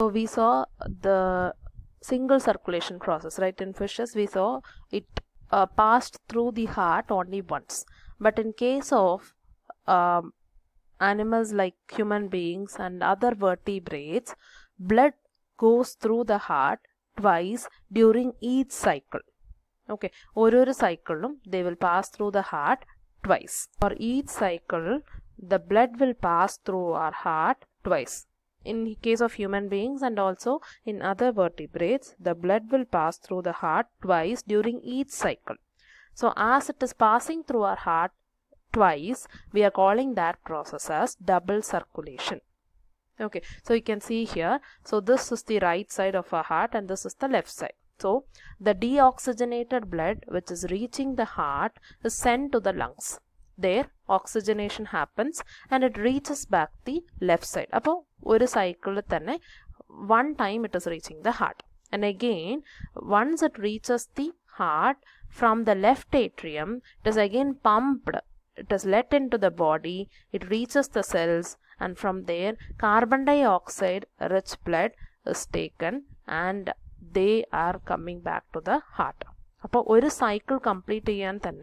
So we saw the single circulation process, right? In fishes, we saw it uh, passed through the heart only once. But in case of um, animals like human beings and other vertebrates, blood goes through the heart twice during each cycle. Okay, ഓരോരു cycle, they will pass through the heart twice. For each cycle, the blood will pass through our heart twice. In case of human beings and also in other vertebrates, the blood will pass through the heart twice during each cycle. So as it is passing through our heart twice, we are calling that process as double circulation. Okay, so you can see here, so this is the right side of our heart and this is the left side. So the deoxygenated blood which is reaching the heart is sent to the lungs there oxygenation happens and it reaches back the left side. it is one cycle one time it is reaching the heart. And again, once it reaches the heart from the left atrium, it is again pumped, it is let into the body, it reaches the cells and from there carbon dioxide rich blood is taken and they are coming back to the heart. അപ്പോൾ ഒരു cycle complete ചെയ്യാൻ then,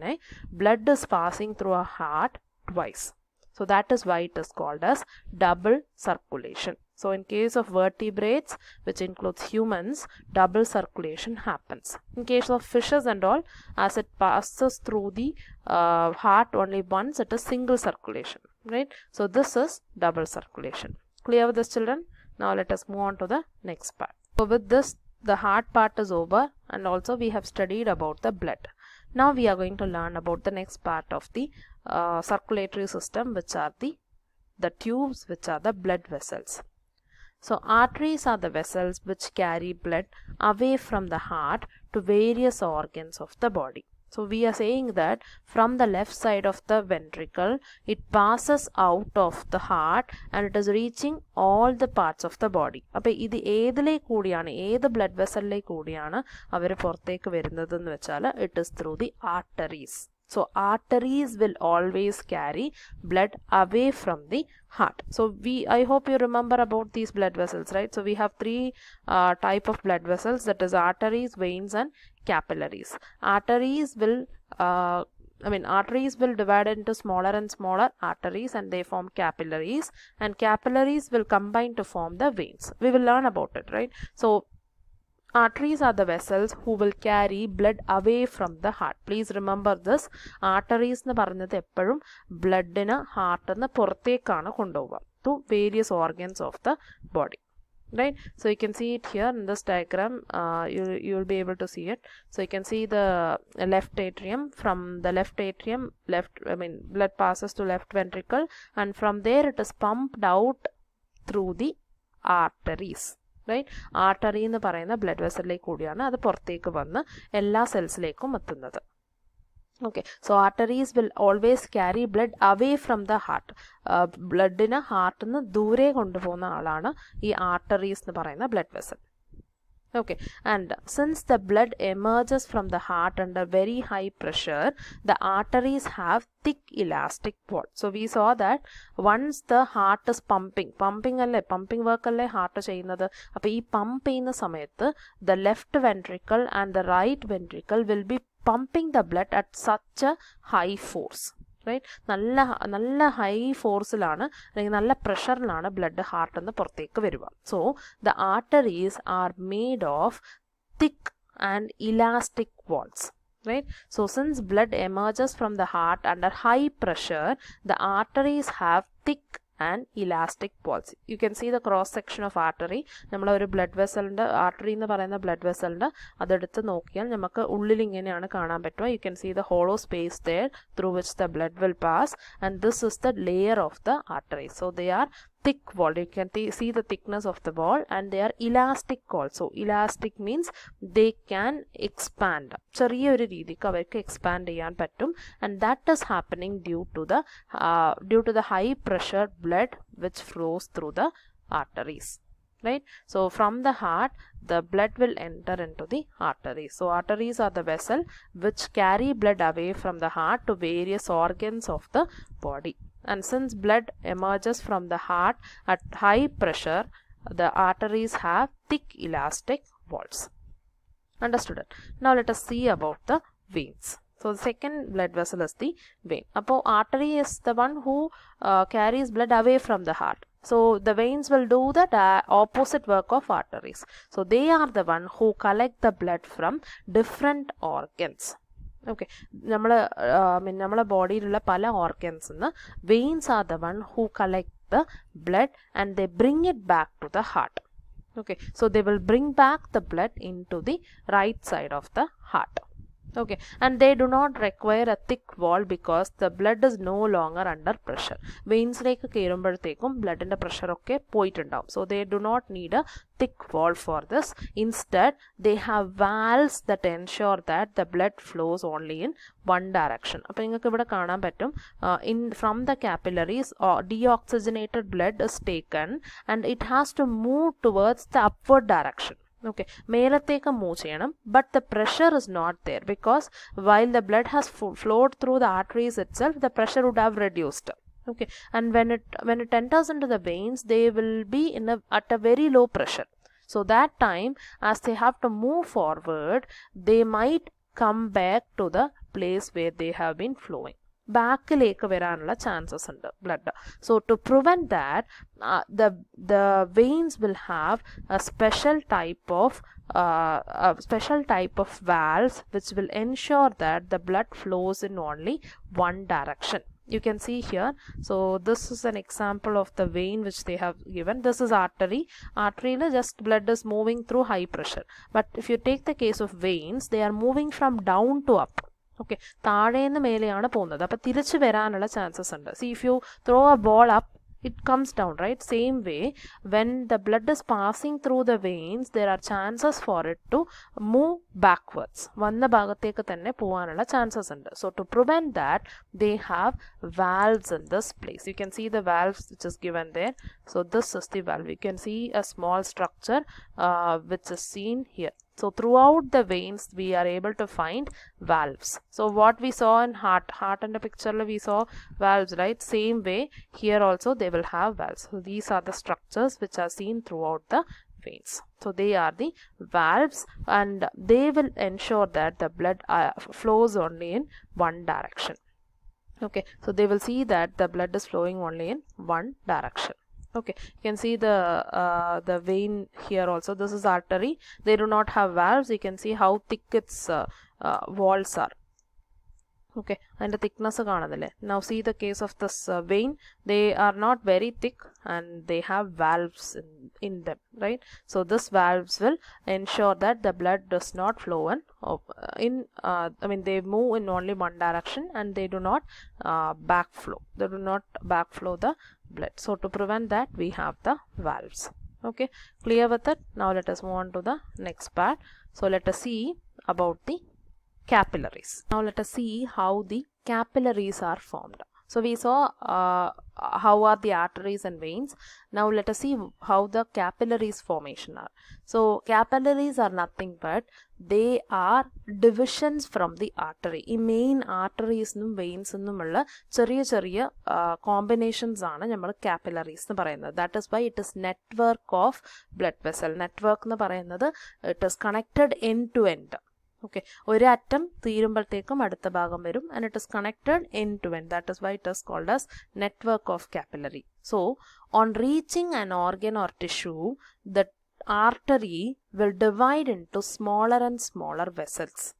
blood is passing through അ heart twice. So that is why it is called as double circulation. So in case of vertebrates, which includes humans, double circulation happens. In case of fishes and all, as it passes through the uh, heart only once, it is single circulation, right? So this is double circulation. Clear with this children? Now let us move on to the next part. So with this the heart part is over and also we have studied about the blood. Now we are going to learn about the next part of the uh, circulatory system which are the, the tubes which are the blood vessels. So arteries are the vessels which carry blood away from the heart to various organs of the body. So we are saying that from the left side of the ventricle, it passes out of the heart and it is reaching all the parts of the body. അപ്പോൾ ഇത് ഏതിലേ കൂടിയാണ് ഏത് blood വെസലിലേ കൂടിയാണ് So arteries will always carry blood away from the heart. So we, I hope you remember about these blood vessels, right? So we have three uh, type of blood vessels that is arteries, veins and capillaries. Arteries will uh, I mean arteries will divide into smaller and smaller arteries and they form capillaries and capillaries will combine to form the veins. We will learn about it, right? So Arteries are the vessels who will carry blood away from the heart. Please remember this. Arteries blood പറയുന്നത് heart ബ്ലഡിന് ഹാർട്ടിന്ന് പുറത്തേക്കാണ് കൊണ്ടുപോവുക To various organs of the body right so you can see it here in this diagram uh, you you'll be able to see it so you can see the left atrium from the left atrium left i mean blood passes to left ventricle and from there it is pumped out through the arteries Right, right artery എന്ന് blood vessel like കൂടിയാണ് അത് പുറത്തേക്ക് വന്ന് എല്ലാ സെൽസിലേക്കും എത്തുന്നത് okay so arteries will always carry blood away from the heart ബ്ലഡിനെ ഹാർട്ടിൽ നിന്ന് ദൂരെ കൊണ്ടുപോകുന്ന ആളാണ് arteries ആർട്ടറീസ് എന്ന് പറയുന്ന blood vessel. Okay, and since the blood emerges from the heart under very high pressure, the arteries have thick elastic wall. So we saw that once the heart is pumping, pumping alle, pumping work alle heart cheynadu. Appo ee pump cheyna samayathu the left ventricle and the right ventricle will be pumping the blood at such a high force. Right? Nalla, nalla high force lana, the nalla pressure lana blood the heart and the very well. So, the arteries are made of thick and elastic walls. Right? So, since blood emerges from the heart under high pressure, the arteries have thick and elastic walls you can see the cross section of artery നമ്മളൊരു blood വെസലിൻ്റെ artery എന്ന് പറയുന്ന blood വെസലിൻ്റെ അതെടുത്ത് നോക്കിയാൽ നമുക്ക് ഉള്ളിൽ ഇങ്ങനെയാണ് കാണാൻ പറ്റുക you can see the hollow space there through which the blood will pass and this is the layer of the artery so they are thick wall you can th see the thickness of the wall and they are elastic also elastic means they can expand ചെറിയ ഒരു രീതിക്ക് അവർക്ക് expand ചെയ്യാൻ and that is happening due to the uh, due to the high pressure blood which flows through the arteries. right so from the heart the blood will enter into the arteries so arteries are the vessel which carry blood away from the heart to various organs of the body and since blood emerges from the heart at high pressure the arteries have thick elastic walls understood it now let us see about the veins so the second blood vessel is the vein Apo artery is the one who uh, carries blood away from the heart so the veins will do the opposite work of arteries so they are the one who collect the blood from different organs okay നമ്മൾ mean നമ്മളെ ബോഡിയിലുള്ള പല organs നിന്ന് veins are the one who collect the blood and the bring it back to the heart okay so the will bring back the blood into the right side of the heart okay and they do not require a thick wall because the blood is no longer under pressure veins like keerumbadhekum blood in and pressure okay poittund so they do not need a thick wall for this instead they have valves that ensure that the blood flows only in one direction appo ningalku ivda kaanan pattum in from the capillaries or deoxygenated blood is taken and it has to move towards the upward direction okay മേലത്തേക്ക് move ചെയ്യണം but But the pressure is not there because while the blood has flowed through the arteries itself, the pressure would have reduced. okay and when it when it enters into the veins they will be in a at a very low pressure so that time as they have to move forward they might come back to the place where they have been flowing Back വരാനുള്ള chances ഉണ്ട് So to prevent that, that uh, the the veins will have a special type of uh, a special type of valves which will ensure that the blood flows in only one direction you can see here so this is an example of the vein which they have given this is artery artery is just blood is moving through high pressure but if you take the case of veins they are moving from down to up Okay, the chances See if you throw a ball up, it comes down, right? Same way, when the blood is passing through the veins, there are chances for it to move backwards. chances So to prevent that, they have valves in this place. You can see the valves which is given there. So this is the valve. You can see a small structure uh, which is seen here. So throughout the veins we are able to find valves. So what we saw in heart, heart and the picture we saw valves right same way here also they will have valves. So these are the structures which are seen throughout the veins. So they are the valves and they will ensure that the blood uh, flows only in one direction. Okay, so they will see that the blood is flowing only in one direction okay you can see the uh, the vein here also this is artery they do not have valves you can see how thick its uh, uh, walls are okay and the thickness of kaanadile now see the case of this uh, vein they are not very thick and they have valves in, them right so this valves will ensure that the blood does not flow in, uh, uh, i mean they move in only one direction and they do not backflow they do not backflow the blood so to prevent that we have the valves okay clear with that? now let us move on to the next part so let us see about the capillaries. Now let us see how the capillaries are formed. So we saw uh, how are the arteries and veins. Now let us see how the capillaries formation are. So capillaries are nothing but they are divisions from the artery. The main arteries and veins are combinations of capillaries. That is why it is network of blood vessel. Network is connected end to end. Okay, one atom, theorem adutha bagam verum and it is connected into to end. That is why it is called as network of capillary. So, on reaching an organ or tissue, the artery will divide into smaller and smaller vessels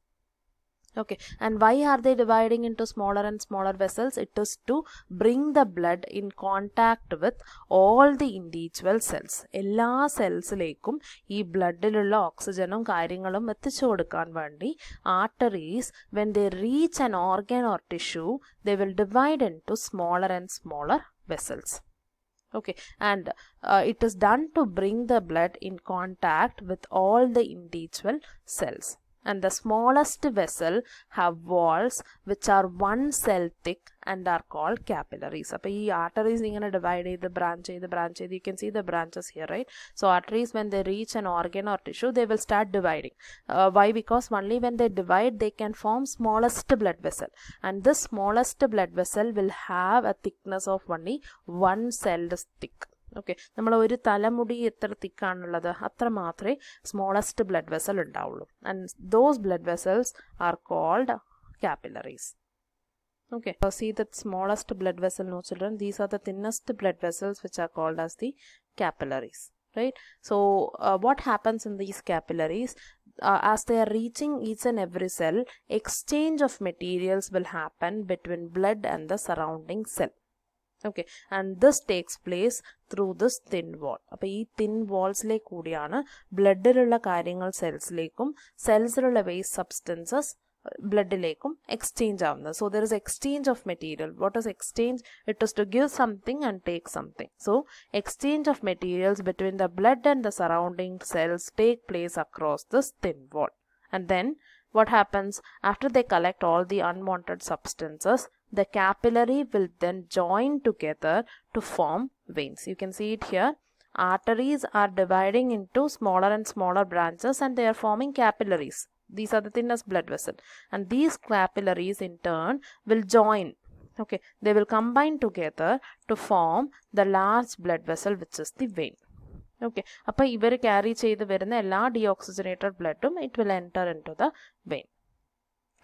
okay and why are they dividing into smaller and smaller vessels it is to bring the blood in contact with all the individual cells എല്ലാ സെൽസിലേക്കും ഈ ബ്ലഡിലുള്ള ഓക്സിജനും കാര്യങ്ങളും എത്തിച്ചു കൊടുക്കാൻ വേണ്ടി vandi. Arteries, when they reach an organ or tissue, they will divide into smaller and smaller vessels. okay and uh, it is done to bring the blood in contact with all the individual cells and the smallest vessel have walls which are one cell thick and are called capillaries So, these arteries gonna divide the branch The branch you can see the branches here right so arteries when they reach an organ or tissue they will start dividing uh, why because only when they divide they can form smallest blood vessel and this smallest blood vessel will have a thickness of only one cell thick okay നമ്മൾ ഒരു തലമുടി എത്ര തിക്കാണുള്ളത് അത്ര മാത്രമേ smallest blood blood vessels. And those blood vessels are called capillaries okay so see that smallest blood vessel no children these are the thinnest blood vessels which are called as the capillaries right so uh, what happens in these capillaries uh, as they are reaching each and every cell exchange of materials will happen between blood and the surrounding cell okay and this takes place through this thin wall appo ee thin walls le koodiyana blood illulla karyangal cells lekum cells illulla waste substances blood lekum exchange avunna so there is exchange of material what is exchange it is to give something and take something so exchange of materials between the blood and the surrounding cells take place across this thin wall and then what happens after they collect all the unwanted substances the capillary will then join together to form veins. You can see it here. Arteries are dividing into smaller and smaller branches and they are forming capillaries. These are the thinnest blood vessel. And these capillaries in turn will join. Okay, they will combine together to form the large blood vessel which is the vein. Okay അപ്പോൾ carry carry ചെയ്ത് വരുന്ന എല്ലാ deoxygenated ബ്ലഡും it will enter into the vein.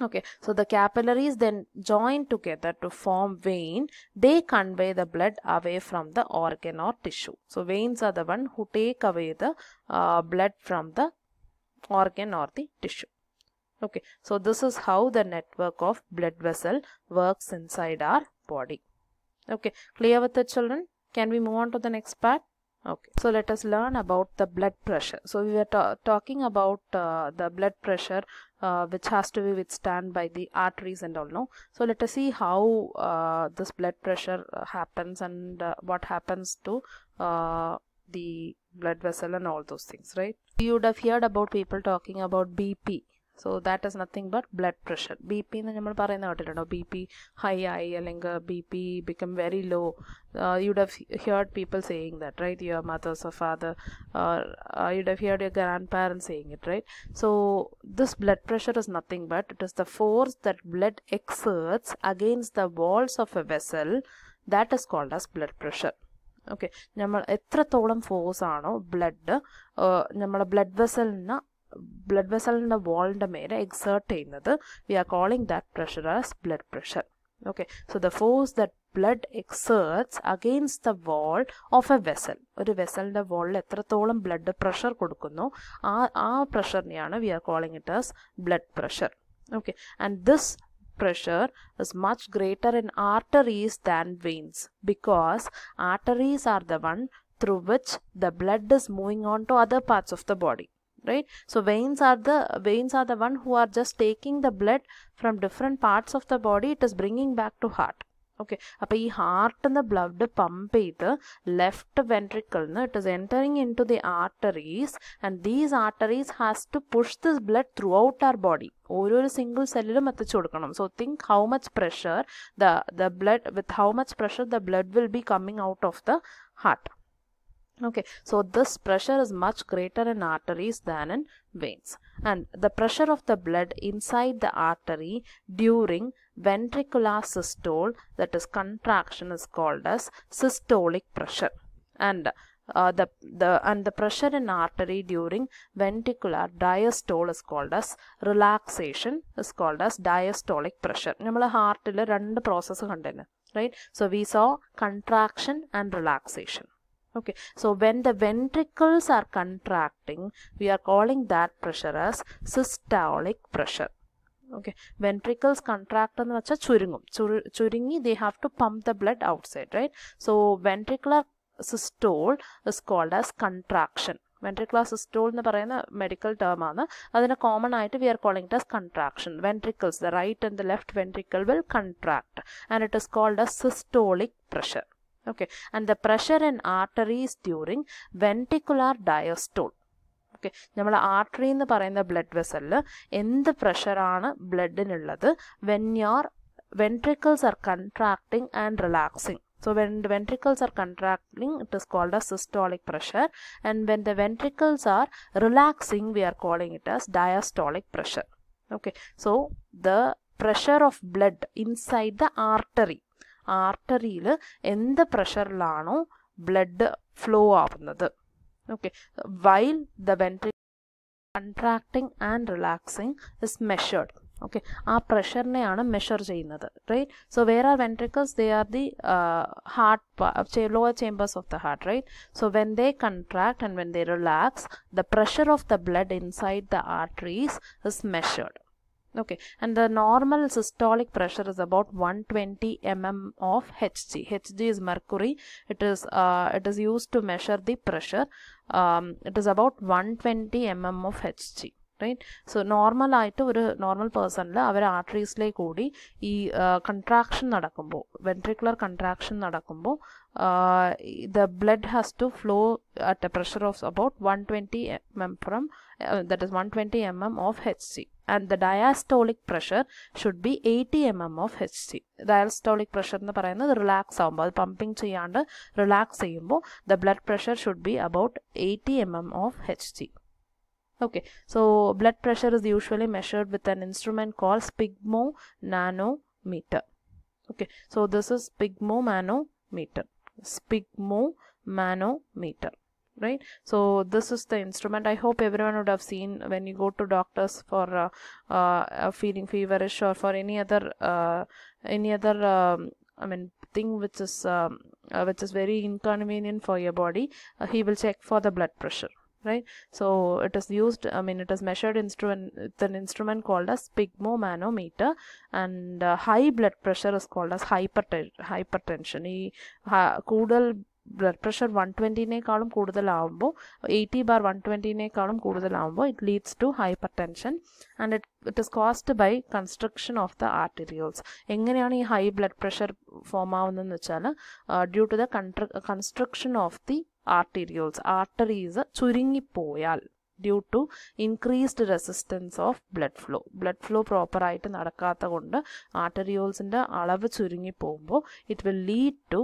Okay, so the capillaries then join together to form vein. They convey the blood away from the organ or tissue. So veins are the one who take away the uh, blood from the organ or the tissue. Okay, so this is how the network of blood vessel works inside our body. Okay, clear with the children? Can we move on to the next part? okay so let us learn about the blood pressure so we were talking about uh, the blood pressure uh, which has to be withstand by the arteries and all no so let us see how uh, this blood pressure uh, happens and uh, what happens to uh, the blood vessel and all those things right you would have heard about people talking about bp so that is nothing but blood pressure B P എന്ന് നമ്മൾ പറയുന്ന കേട്ടിട്ടുണ്ടോ B P high ആയി അല്ലെങ്കിൽ B P become very low you'd heard people saying that right your mothers of father you'd heard your grandparents saying it right so this blood pressure is nothing but it is the force that blood exerts against the walls of a vessel that is called as blood pressure okay നമ്മൾ എത്രത്തോളം force ആണോ blood നമ്മുടെ blood വെസലിന് blood vessel in the wall in the mere exert another, we are calling that pressure as blood pressure. Okay, so the force that blood exerts against the wall of a vessel. Or a vessel in the wall letter blood pressure could no pressure niana we are calling it as blood pressure. Okay, and this pressure is much greater in arteries than veins because arteries are the one through which the blood is moving on to other parts of the body right so veins are the veins are the one who are just taking the blood from different parts of the body it is bringing back to heart okay appo heart and the blood pump the left ventricle it is entering into the arteries and these arteries has to push this blood throughout our body ഓരോരു single സെല്ലിലും എത്തിച്ചു കൊടുക്കണം so think how much pressure the the blood with how much pressure the blood will be coming out of the heart okay so this pressure is much greater in arteries than in veins and the pressure of the blood inside the artery during ventricular systole that is contraction is called as systolic pressure and uh, the the and the pressure in artery during ventricular diastole is called as relaxation is called as diastolic pressure നമ്മൾ ഹാർട്ടിൽ രണ്ട് process കണ്ടിരുന്നു right? So we saw contraction and relaxation okay so when the ventricles are contracting we are calling that pressure as systolic pressure okay ventricles contract and vacha churungum churungi they have to pump the blood outside right so ventricular systole is called as contraction ventricular systole nu parayna medical term aanu a common item. we are calling it as contraction ventricles the right and the left ventricle will contract and it is called as systolic pressure okay and the pressure in arteries during ventricular diastole Okay, artery vessel നമ്മൾ artery എന്ന് പറയുന്ന blood വെസലിൽ എന്ത് പ്രഷറാണ് ബ്ലഡിനുള്ളത് when your ventricles are contracting and relaxing. So when the ventricles are contracting, it is called as systolic pressure. And when the ventricles are relaxing, we are calling it as diastolic pressure. Okay, so the pressure of blood inside the artery artery il endha pressure laano blood flow aavunathu okay while the ventricle contracting and relaxing is measured okay aa pressure ne aanu measure cheynathu right so where are ventricles they are the uh, heart say, lower chambers of the heart right so when they contract and when they relax the pressure of the blood inside the arteries is measured okay and the normal systolic pressure is about 120 mm of hg hg is mercury it is uh, it is used to measure the pressure um, it is about 120 mm of hg right so normal to a normal person la avare arteries le koodi ee uh, contraction nadakkumbo ventricular contraction nadakkumbo uh, the blood has to flow at a pressure of about 120 mm from uh, that is 120 mm of hc and the diastolic pressure should be 80 mm of hc diastolic pressure nu parayana relax aavumbo pumping cheyanda relax cheyumbo the blood pressure should be about 80 mm of hc okay so blood pressure is usually measured with an instrument called spigmo nanometer okay so this is spigmo manometer spigmo manometer right so this is the instrument i hope everyone would have seen when you go to doctors for uh, uh, feeling feverish or for any other uh, any other um, i mean thing which is um, uh, which is very inconvenient for your body uh, he will check for the blood pressure right so it is used i mean it is measured instrument with an instrument called as pigmomanometer and uh, high blood pressure is called as hyperten hypertension He കൂടുതൽ blood pressure one ട്വൻറ്റിനേക്കാളും കൂടുതലാവുമ്പോൾ eighty bar one ട്വൻറ്റിനേക്കാളും കൂടുതലാവുമ്പോൾ it leads to hypertension and it it is caused by construction of the arterioles എങ്ങനെയാണ് ഈ high blood pressure form ആവുന്നതെന്ന് വെച്ചാൽ due to the construction of the arterioles arteries ചുരുങ്ങിപ്പോയാൽ due to increased resistance of blood flow blood flow പ്രോപ്പറായിട്ട് നടക്കാത്ത കൊണ്ട് ആർട്ടറിയോൾസിൻ്റെ അളവ് ചുരുങ്ങി പോകുമ്പോൾ it will lead to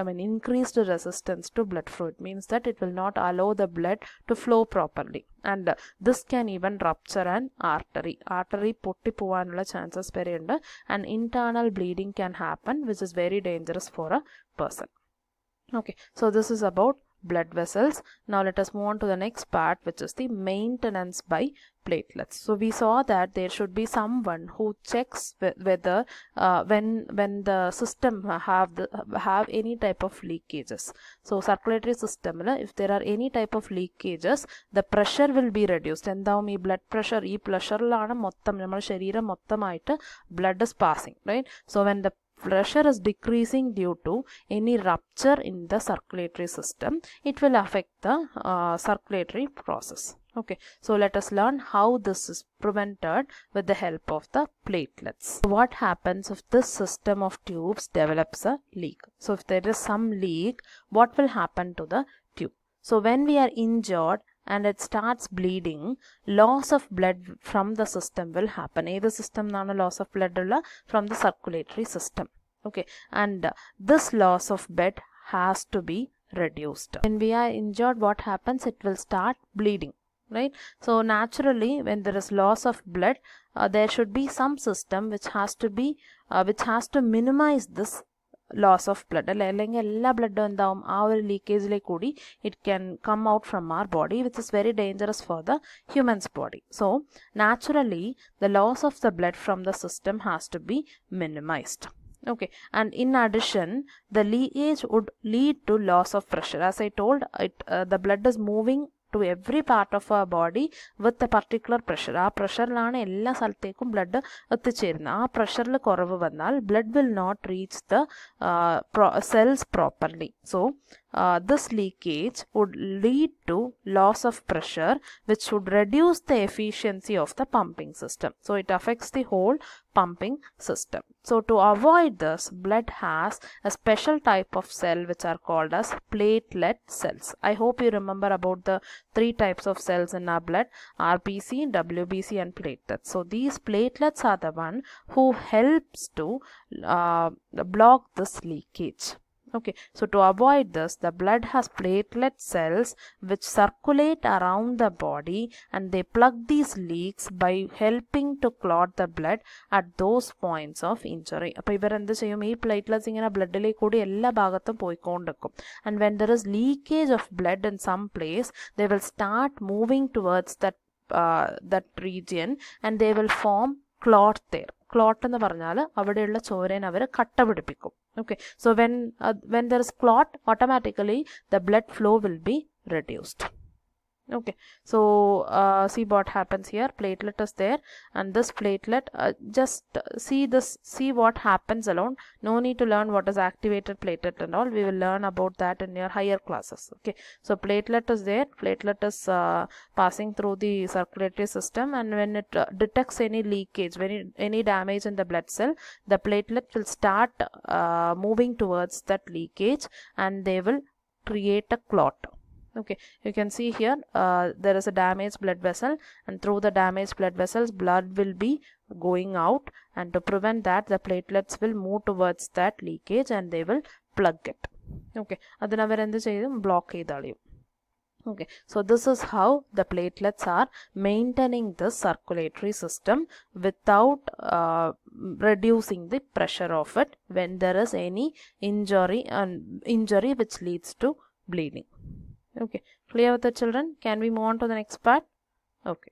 I mean increased resistance to blood flow it means that it will not allow the blood to flow properly and this can even rupture and artery artery പൊട്ടിപ്പോവാനുള്ള chances വരെയുണ്ട് and internal bleeding can happen which is very dangerous for a person okay so this is about blood vessels. Now let us move on to the next part which is the maintenance by platelets. So we saw that there should be someone who checks whether uh, when when the system have the have any type of leakages. So circulatory system if there are any type of leakages the pressure will be reduced now, me blood pressure e pressure ലാണ് blood is passing right. So when the pressure is decreasing due to any rupture in the circulatory system it will affect the uh, circulatory process okay so let us learn how this is prevented with the help of the platelets what happens if this system of tubes develops a leak so if there is some leak what will happen to the tube so when we are injured and it starts bleeding, loss of blood from the system will happen. Either system നാണ് loss of blood from the circulatory system. Okay, and uh, this loss of blood has to be reduced. When we are injured, what happens? It will start bleeding right so naturally when there is loss of blood uh, there should be some system which has to be uh, which has to minimize this loss of blood blood and our leakage it can come out from our body which is very dangerous for the human's body so naturally the loss of the blood from the system has to be minimized okay and in addition the leakage would lead to loss of pressure as i told it uh, the blood is moving to every part of our body with a particular pressure ആ പ്രഷറിലാണ് എല്ലാ സ്ഥലത്തേക്കും blood എത്തിച്ചേരുന്നത് ആ പ്രഷറിൽ കുറവ് വന്നാൽ blood will not reach the cells properly so uh, this leakage would lead to loss of pressure which would reduce the efficiency of the pumping system. So it affects the whole pumping system. So to avoid this blood has a special type of cell which are called as platelet cells. I hope you remember about the three types of cells in our blood RBC, WBC and platelets. So these platelets are the one who helps to uh, block this leakage. Okay, so to avoid this, the blood has platelet cells which circulate around the body and they plug these leaks by helping to clot the blood at those points of injury. And when there is leakage of blood in some place, they will start moving towards that, uh, that region and they will form clot there. Clot എന്ന് പറഞ്ഞാൽ അവിടെയുള്ള ചോരേനെ അവർ കട്ട പിടിപ്പിക്കും okay so when when there is clot automatically the blood flow will be reduced okay so uh, see what happens here platelet is there and this platelet uh, just uh, see this see what happens alone no need to learn what is activated platelet and all we will learn about that in your higher classes okay so platelet is there platelet is uh, passing through the circulatory system and when it uh, detects any leakage when it, any damage in the blood cell the platelet will start uh, moving towards that leakage and they will create a clot okay you can see here uh, there is a damaged blood vessel and through the damaged blood vessels blood will be going out and to prevent that the platelets will move towards that leakage and they will plug it okay അതിന് അവരെന്ത് ചെയ്യും block ചെയ്തളിയും Okay, so this is how the platelets are maintaining the circulatory system without uh, reducing the pressure of it when there is any injury and injury which leads to bleeding okay clear with the children can we move on to the next part okay